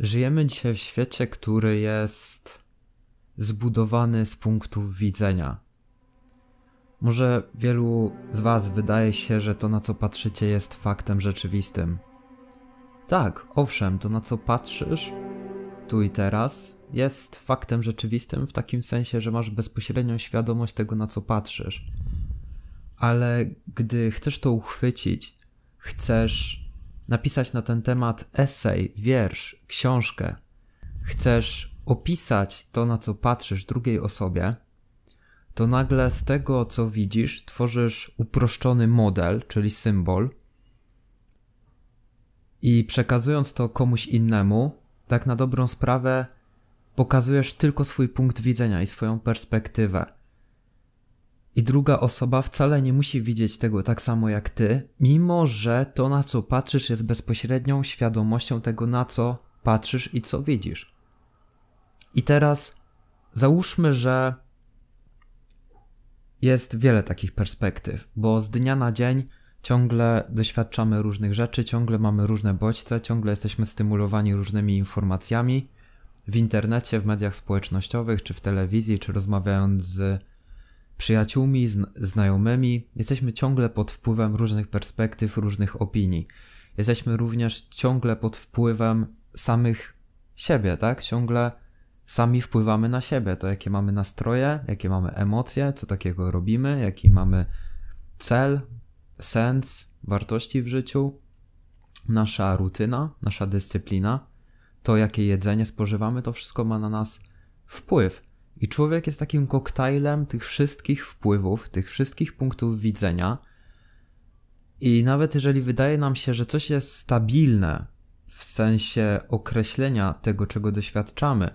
Żyjemy dzisiaj w świecie, który jest zbudowany z punktu widzenia. Może wielu z Was wydaje się, że to na co patrzycie jest faktem rzeczywistym. Tak, owszem, to na co patrzysz tu i teraz jest faktem rzeczywistym w takim sensie, że masz bezpośrednią świadomość tego na co patrzysz. Ale gdy chcesz to uchwycić, chcesz napisać na ten temat esej, wiersz, książkę, chcesz opisać to, na co patrzysz drugiej osobie, to nagle z tego, co widzisz, tworzysz uproszczony model, czyli symbol, i przekazując to komuś innemu, tak na dobrą sprawę, pokazujesz tylko swój punkt widzenia i swoją perspektywę i druga osoba wcale nie musi widzieć tego tak samo jak ty, mimo że to na co patrzysz jest bezpośrednią świadomością tego na co patrzysz i co widzisz. I teraz załóżmy, że jest wiele takich perspektyw, bo z dnia na dzień ciągle doświadczamy różnych rzeczy, ciągle mamy różne bodźce, ciągle jesteśmy stymulowani różnymi informacjami w internecie, w mediach społecznościowych, czy w telewizji, czy rozmawiając z przyjaciółmi, zna znajomymi, jesteśmy ciągle pod wpływem różnych perspektyw, różnych opinii. Jesteśmy również ciągle pod wpływem samych siebie, tak? Ciągle sami wpływamy na siebie, to jakie mamy nastroje, jakie mamy emocje, co takiego robimy, jaki mamy cel, sens, wartości w życiu, nasza rutyna, nasza dyscyplina, to jakie jedzenie spożywamy, to wszystko ma na nas wpływ. I człowiek jest takim koktajlem tych wszystkich wpływów, tych wszystkich punktów widzenia. I nawet jeżeli wydaje nam się, że coś jest stabilne w sensie określenia tego, czego doświadczamy,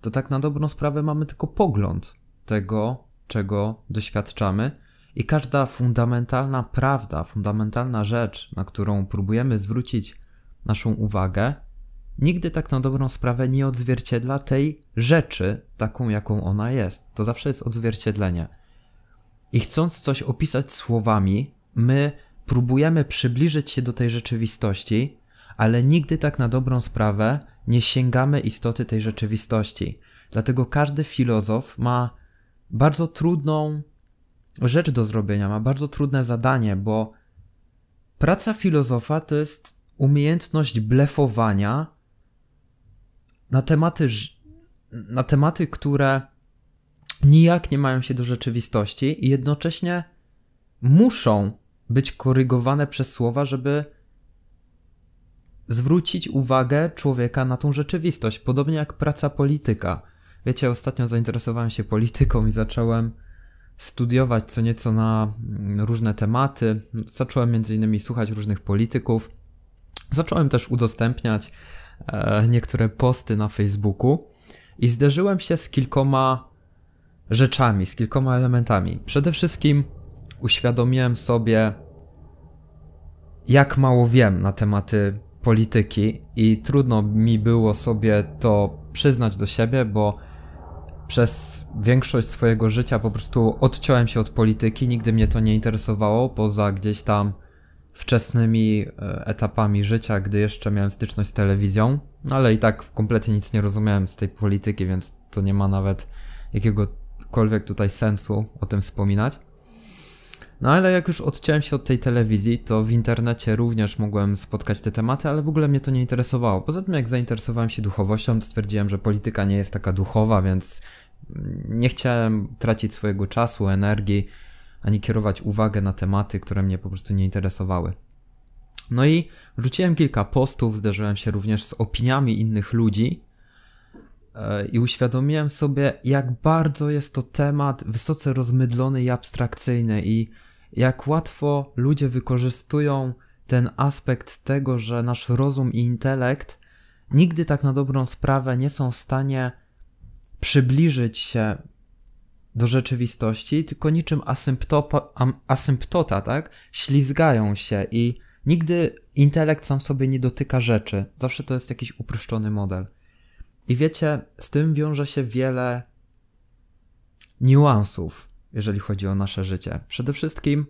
to tak na dobrą sprawę mamy tylko pogląd tego, czego doświadczamy, i każda fundamentalna prawda, fundamentalna rzecz, na którą próbujemy zwrócić naszą uwagę, nigdy tak na dobrą sprawę nie odzwierciedla tej rzeczy taką, jaką ona jest. To zawsze jest odzwierciedlenie. I chcąc coś opisać słowami, my próbujemy przybliżyć się do tej rzeczywistości, ale nigdy tak na dobrą sprawę nie sięgamy istoty tej rzeczywistości. Dlatego każdy filozof ma bardzo trudną rzecz do zrobienia, ma bardzo trudne zadanie, bo praca filozofa to jest umiejętność blefowania na tematy, na tematy, które nijak nie mają się do rzeczywistości i jednocześnie muszą być korygowane przez słowa, żeby zwrócić uwagę człowieka na tą rzeczywistość. Podobnie jak praca polityka. Wiecie, ostatnio zainteresowałem się polityką i zacząłem studiować co nieco na mm, różne tematy. Zacząłem między innymi słuchać różnych polityków. Zacząłem też udostępniać E, niektóre posty na Facebooku i zderzyłem się z kilkoma rzeczami, z kilkoma elementami. Przede wszystkim uświadomiłem sobie, jak mało wiem na tematy polityki i trudno mi było sobie to przyznać do siebie, bo przez większość swojego życia po prostu odciąłem się od polityki, nigdy mnie to nie interesowało, poza gdzieś tam wczesnymi e, etapami życia, gdy jeszcze miałem styczność z telewizją, no ale i tak kompletnie nic nie rozumiałem z tej polityki, więc to nie ma nawet jakiegokolwiek tutaj sensu o tym wspominać. No ale jak już odciąłem się od tej telewizji, to w internecie również mogłem spotkać te tematy, ale w ogóle mnie to nie interesowało. Poza tym jak zainteresowałem się duchowością, to stwierdziłem, że polityka nie jest taka duchowa, więc nie chciałem tracić swojego czasu, energii ani kierować uwagę na tematy, które mnie po prostu nie interesowały. No i rzuciłem kilka postów, zderzyłem się również z opiniami innych ludzi e, i uświadomiłem sobie, jak bardzo jest to temat wysoce rozmydlony i abstrakcyjny, i jak łatwo ludzie wykorzystują ten aspekt tego, że nasz rozum i intelekt nigdy tak na dobrą sprawę nie są w stanie przybliżyć się do rzeczywistości, tylko niczym asymptota, tak? Ślizgają się i nigdy intelekt sam sobie nie dotyka rzeczy. Zawsze to jest jakiś uproszczony model. I wiecie, z tym wiąże się wiele niuansów, jeżeli chodzi o nasze życie. Przede wszystkim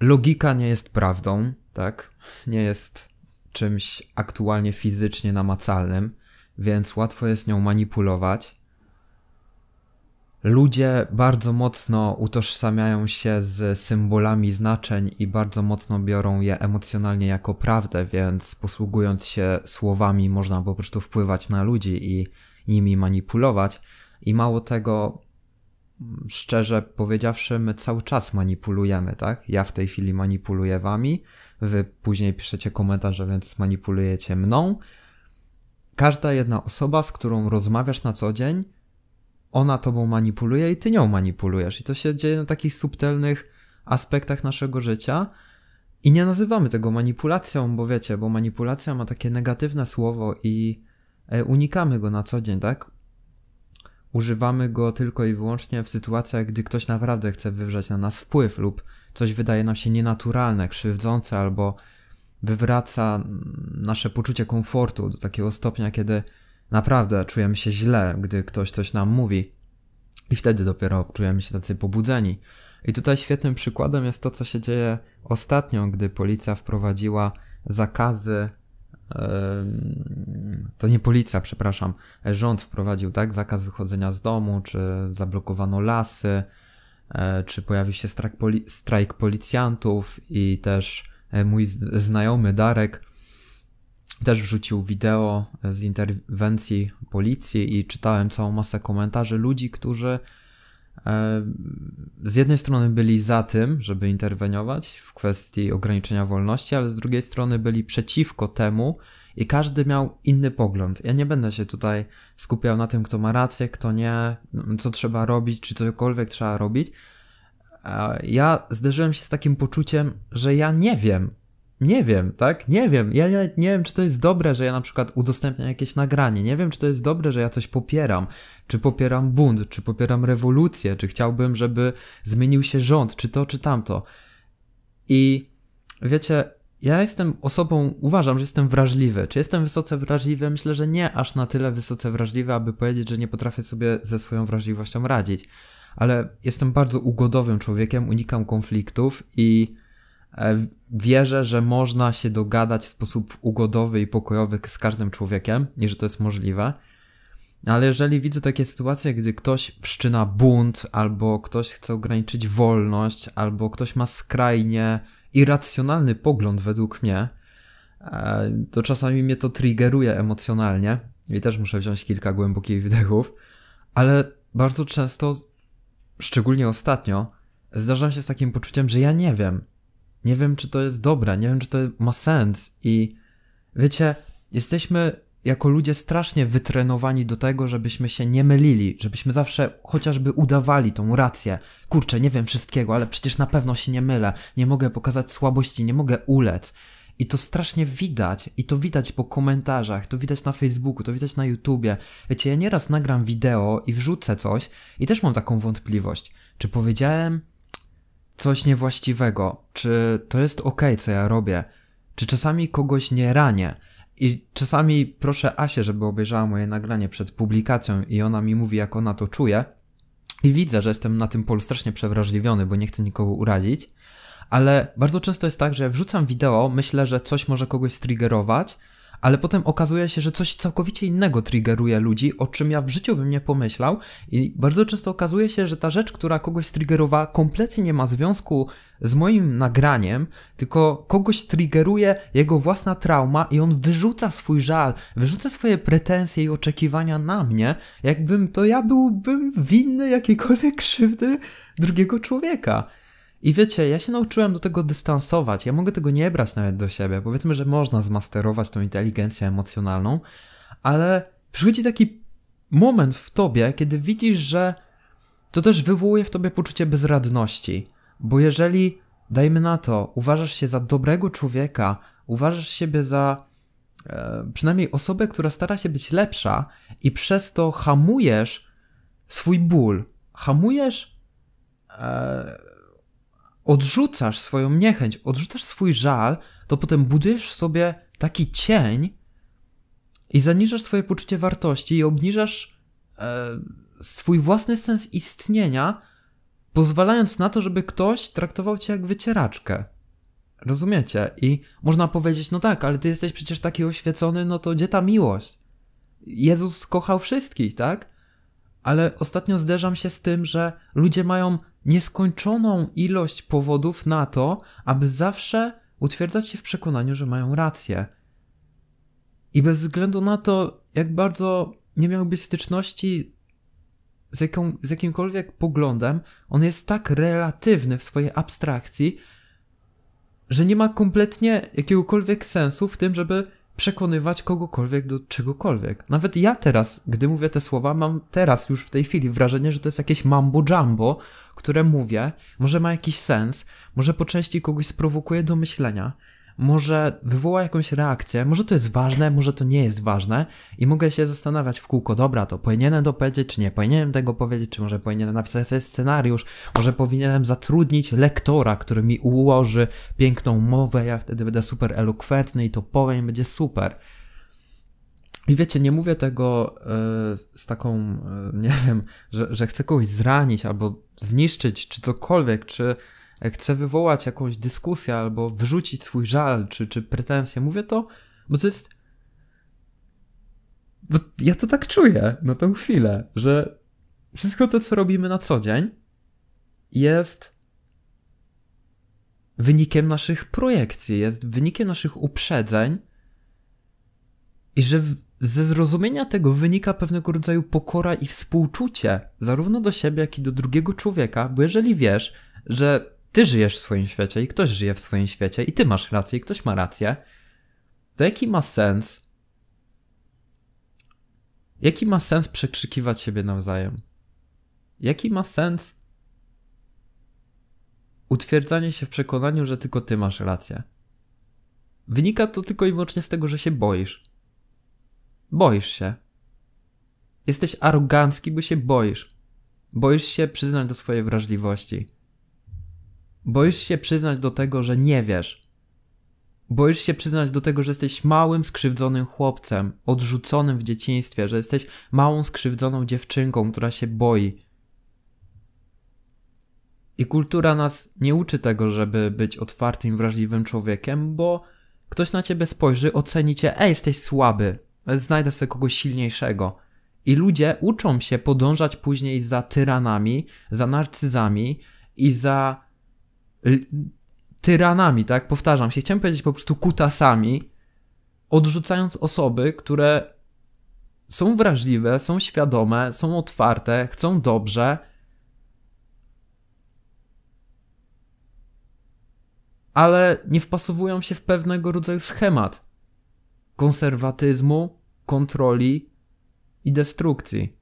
logika nie jest prawdą, tak? Nie jest czymś aktualnie fizycznie namacalnym, więc łatwo jest nią manipulować. Ludzie bardzo mocno utożsamiają się z symbolami znaczeń i bardzo mocno biorą je emocjonalnie jako prawdę, więc posługując się słowami można po prostu wpływać na ludzi i nimi manipulować. I mało tego, szczerze powiedziawszy, my cały czas manipulujemy, tak? Ja w tej chwili manipuluję wami, wy później piszecie komentarze, więc manipulujecie mną. Każda jedna osoba, z którą rozmawiasz na co dzień, ona tobą manipuluje i ty nią manipulujesz. I to się dzieje na takich subtelnych aspektach naszego życia. I nie nazywamy tego manipulacją, bo wiecie, bo manipulacja ma takie negatywne słowo i e, unikamy go na co dzień, tak? Używamy go tylko i wyłącznie w sytuacjach, gdy ktoś naprawdę chce wywrzeć na nas wpływ lub coś wydaje nam się nienaturalne, krzywdzące albo wywraca nasze poczucie komfortu do takiego stopnia, kiedy Naprawdę czujemy się źle, gdy ktoś coś nam mówi. I wtedy dopiero czujemy się tacy pobudzeni. I tutaj świetnym przykładem jest to, co się dzieje ostatnio, gdy policja wprowadziła zakazy. To nie policja, przepraszam. Rząd wprowadził, tak? Zakaz wychodzenia z domu, czy zablokowano lasy, e, czy pojawił się strajk, poli strajk policjantów i też e, mój znajomy Darek też wrzucił wideo z interwencji policji i czytałem całą masę komentarzy ludzi, którzy e, z jednej strony byli za tym, żeby interweniować w kwestii ograniczenia wolności, ale z drugiej strony byli przeciwko temu i każdy miał inny pogląd. Ja nie będę się tutaj skupiał na tym, kto ma rację, kto nie, co trzeba robić, czy cokolwiek trzeba robić. E, ja zderzyłem się z takim poczuciem, że ja nie wiem, nie wiem, tak? Nie wiem. Ja nie, nie wiem, czy to jest dobre, że ja na przykład udostępniam jakieś nagranie. Nie wiem, czy to jest dobre, że ja coś popieram. Czy popieram bunt, czy popieram rewolucję, czy chciałbym, żeby zmienił się rząd, czy to, czy tamto. I wiecie, ja jestem osobą, uważam, że jestem wrażliwy. Czy jestem wysoce wrażliwy? Myślę, że nie aż na tyle wysoce wrażliwy, aby powiedzieć, że nie potrafię sobie ze swoją wrażliwością radzić. Ale jestem bardzo ugodowym człowiekiem, unikam konfliktów i E, wierzę, że można się dogadać w sposób ugodowy i pokojowy z każdym człowiekiem i że to jest możliwe. Ale jeżeli widzę takie sytuacje, gdy ktoś wszczyna bunt, albo ktoś chce ograniczyć wolność, albo ktoś ma skrajnie irracjonalny pogląd według mnie, e, to czasami mnie to triggeruje emocjonalnie i też muszę wziąć kilka głębokich wdechów, ale bardzo często, szczególnie ostatnio, zdarzam się z takim poczuciem, że ja nie wiem, nie wiem, czy to jest dobre, nie wiem, czy to ma sens. I wiecie, jesteśmy jako ludzie strasznie wytrenowani do tego, żebyśmy się nie mylili, żebyśmy zawsze chociażby udawali tą rację. Kurczę, nie wiem wszystkiego, ale przecież na pewno się nie mylę, nie mogę pokazać słabości, nie mogę ulec. I to strasznie widać, i to widać po komentarzach, to widać na Facebooku, to widać na YouTubie. Wiecie, ja nieraz nagram wideo i wrzucę coś, i też mam taką wątpliwość. Czy powiedziałem coś niewłaściwego, czy to jest ok, co ja robię, czy czasami kogoś nie ranię. I czasami proszę Asię, żeby obejrzała moje nagranie przed publikacją i ona mi mówi, jak ona to czuje. I widzę, że jestem na tym polu strasznie przewrażliwiony, bo nie chcę nikogo urazić. Ale bardzo często jest tak, że wrzucam wideo, myślę, że coś może kogoś striggerować, ale potem okazuje się, że coś całkowicie innego triggeruje ludzi, o czym ja w życiu bym nie pomyślał i bardzo często okazuje się, że ta rzecz, która kogoś striggerowała, kompletnie nie ma związku z moim nagraniem, tylko kogoś triggeruje jego własna trauma i on wyrzuca swój żal, wyrzuca swoje pretensje i oczekiwania na mnie, jakbym to ja byłbym winny jakiejkolwiek krzywdy drugiego człowieka. I wiecie, ja się nauczyłem do tego dystansować. Ja mogę tego nie brać nawet do siebie. Powiedzmy, że można zmasterować tą inteligencję emocjonalną, ale przychodzi taki moment w tobie, kiedy widzisz, że to też wywołuje w tobie poczucie bezradności. Bo jeżeli, dajmy na to, uważasz się za dobrego człowieka, uważasz siebie za e, przynajmniej osobę, która stara się być lepsza i przez to hamujesz swój ból, hamujesz. E, odrzucasz swoją niechęć, odrzucasz swój żal, to potem budujesz w sobie taki cień i zaniżasz swoje poczucie wartości i obniżasz e, swój własny sens istnienia, pozwalając na to, żeby ktoś traktował cię jak wycieraczkę. Rozumiecie? I można powiedzieć, no tak, ale ty jesteś przecież taki oświecony, no to gdzie ta miłość? Jezus kochał wszystkich, tak? Ale ostatnio zderzam się z tym, że ludzie mają nieskończoną ilość powodów na to, aby zawsze utwierdzać się w przekonaniu, że mają rację. I bez względu na to, jak bardzo nie miałby styczności z, jaką, z jakimkolwiek poglądem, on jest tak relatywny w swojej abstrakcji, że nie ma kompletnie jakiegokolwiek sensu w tym, żeby przekonywać kogokolwiek do czegokolwiek. Nawet ja teraz, gdy mówię te słowa, mam teraz już w tej chwili wrażenie, że to jest jakieś mambo jumbo, które mówię, może ma jakiś sens, może po części kogoś sprowokuje do myślenia, może wywoła jakąś reakcję, może to jest ważne, może to nie jest ważne i mogę się zastanawiać w kółko, dobra, to powinienem to powiedzieć, czy nie powinienem tego powiedzieć, czy może powinienem napisać sobie scenariusz, może powinienem zatrudnić lektora, który mi ułoży piękną mowę, ja wtedy będę super elokwentny i to powiem, będzie super. I wiecie, nie mówię tego y, z taką, y, nie wiem, że, że chcę kogoś zranić albo zniszczyć, czy cokolwiek, czy E, chcę wywołać jakąś dyskusję albo wyrzucić swój żal czy, czy pretensję, mówię to, bo to jest. Bo ja to tak czuję na tę chwilę, że wszystko to, co robimy na co dzień, jest wynikiem naszych projekcji, jest wynikiem naszych uprzedzeń i że ze zrozumienia tego wynika pewnego rodzaju pokora i współczucie, zarówno do siebie, jak i do drugiego człowieka, bo jeżeli wiesz, że ty żyjesz w swoim świecie i ktoś żyje w swoim świecie i ty masz rację i ktoś ma rację, to jaki ma sens? Jaki ma sens przekrzykiwać siebie nawzajem? Jaki ma sens utwierdzanie się w przekonaniu, że tylko ty masz rację? Wynika to tylko i wyłącznie z tego, że się boisz. Boisz się. Jesteś arogancki, bo się boisz. Boisz się przyznać do swojej wrażliwości. Boisz się przyznać do tego, że nie wiesz. Boisz się przyznać do tego, że jesteś małym, skrzywdzonym chłopcem, odrzuconym w dzieciństwie, że jesteś małą, skrzywdzoną dziewczynką, która się boi. I kultura nas nie uczy tego, żeby być otwartym, wrażliwym człowiekiem, bo ktoś na ciebie spojrzy, oceni cię, ej, jesteś słaby, znajdę sobie kogoś silniejszego. I ludzie uczą się podążać później za tyranami, za narcyzami i za Y, tyranami, tak? Powtarzam się, chciałem powiedzieć po prostu kutasami, odrzucając osoby, które są wrażliwe, są świadome, są otwarte, chcą dobrze. Ale nie wpasowują się w pewnego rodzaju schemat konserwatyzmu, kontroli i destrukcji.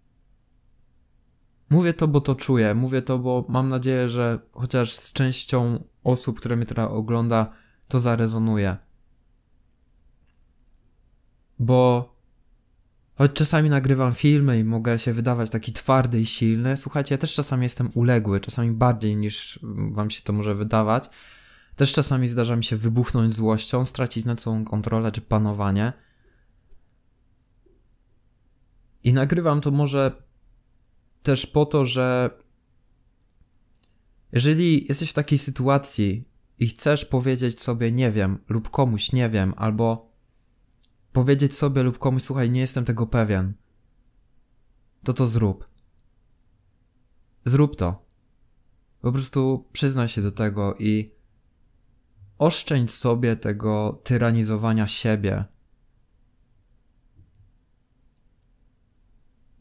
Mówię to, bo to czuję, mówię to, bo mam nadzieję, że chociaż z częścią osób, które mnie teraz ogląda, to zarezonuje. Bo choć czasami nagrywam filmy i mogę się wydawać taki twardy i silny, słuchajcie, ja też czasami jestem uległy, czasami bardziej niż wam się to może wydawać. Też czasami zdarza mi się wybuchnąć złością, stracić na co kontrolę czy panowanie. I nagrywam to może też po to, że jeżeli jesteś w takiej sytuacji i chcesz powiedzieć sobie nie wiem lub komuś nie wiem, albo powiedzieć sobie lub komuś słuchaj, nie jestem tego pewien, to to zrób. Zrób to. Po prostu przyznaj się do tego i oszczędź sobie tego tyranizowania siebie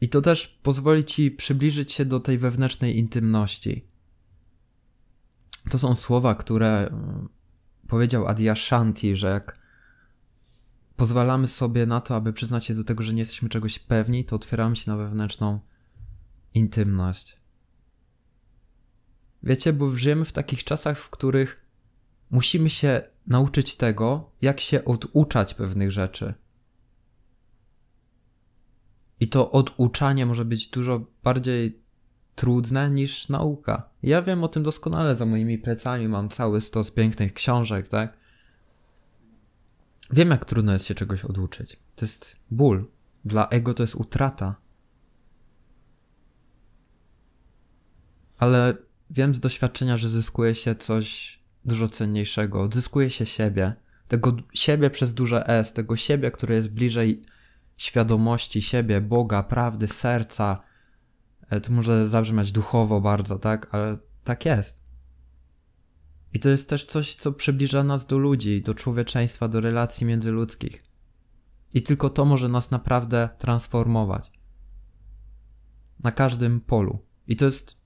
I to też pozwoli ci przybliżyć się do tej wewnętrznej intymności. To są słowa, które mm, powiedział Adyashanti, że jak pozwalamy sobie na to, aby przyznać się do tego, że nie jesteśmy czegoś pewni, to otwieramy się na wewnętrzną intymność. Wiecie, bo żyjemy w takich czasach, w których musimy się nauczyć tego, jak się oduczać pewnych rzeczy. I to oduczanie może być dużo bardziej trudne niż nauka. Ja wiem o tym doskonale, za moimi plecami mam cały stos pięknych książek, tak? Wiem, jak trudno jest się czegoś oduczyć. To jest ból. Dla ego to jest utrata. Ale wiem z doświadczenia, że zyskuje się coś dużo cenniejszego. Odzyskuje się siebie. Tego siebie przez duże S, tego siebie, które jest bliżej świadomości siebie, Boga, prawdy, serca. E, to może zabrzmiać duchowo bardzo, tak? Ale tak jest. I to jest też coś, co przybliża nas do ludzi, do człowieczeństwa, do relacji międzyludzkich. I tylko to może nas naprawdę transformować. Na każdym polu. I to jest.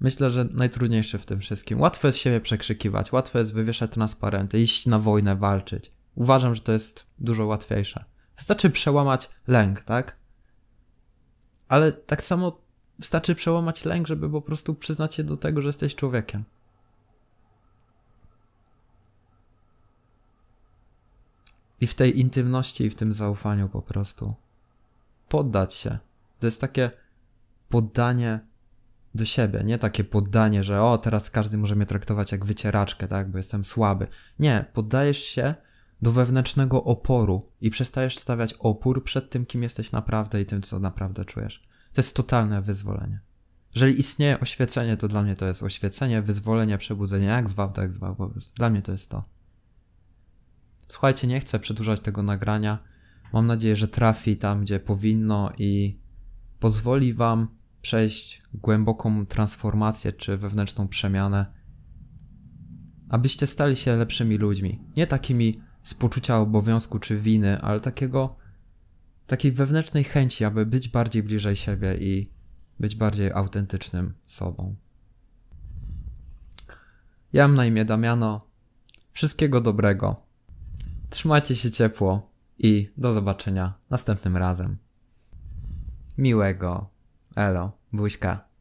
Myślę, że najtrudniejsze w tym wszystkim. Łatwo jest siebie przekrzykiwać, łatwo jest wywieszać transparenty, iść na wojnę, walczyć. Uważam, że to jest dużo łatwiejsze. Wystarczy przełamać lęk, tak? Ale tak samo wystarczy przełamać lęk, żeby po prostu przyznać się do tego, że jesteś człowiekiem. I w tej intymności, i w tym zaufaniu po prostu. Poddać się. To jest takie poddanie do siebie, nie takie poddanie, że o, teraz każdy może mnie traktować jak wycieraczkę, tak, bo jestem słaby. Nie, poddajesz się do wewnętrznego oporu i przestajesz stawiać opór przed tym, kim jesteś naprawdę i tym, co naprawdę czujesz. To jest totalne wyzwolenie. Jeżeli istnieje oświecenie, to dla mnie to jest oświecenie, wyzwolenie, przebudzenie, jak zwał, tak zwał po prostu. Dla mnie to jest to. Słuchajcie, nie chcę przedłużać tego nagrania. Mam nadzieję, że trafi tam, gdzie powinno i pozwoli wam przejść głęboką transformację czy wewnętrzną przemianę, abyście stali się lepszymi ludźmi. Nie takimi z poczucia obowiązku czy winy, ale takiego takiej wewnętrznej chęci, aby być bardziej bliżej siebie i być bardziej autentycznym sobą. Ja mam na imię Damiano. Wszystkiego dobrego. Trzymajcie się ciepło i do zobaczenia następnym razem. Miłego. Elo, buźka.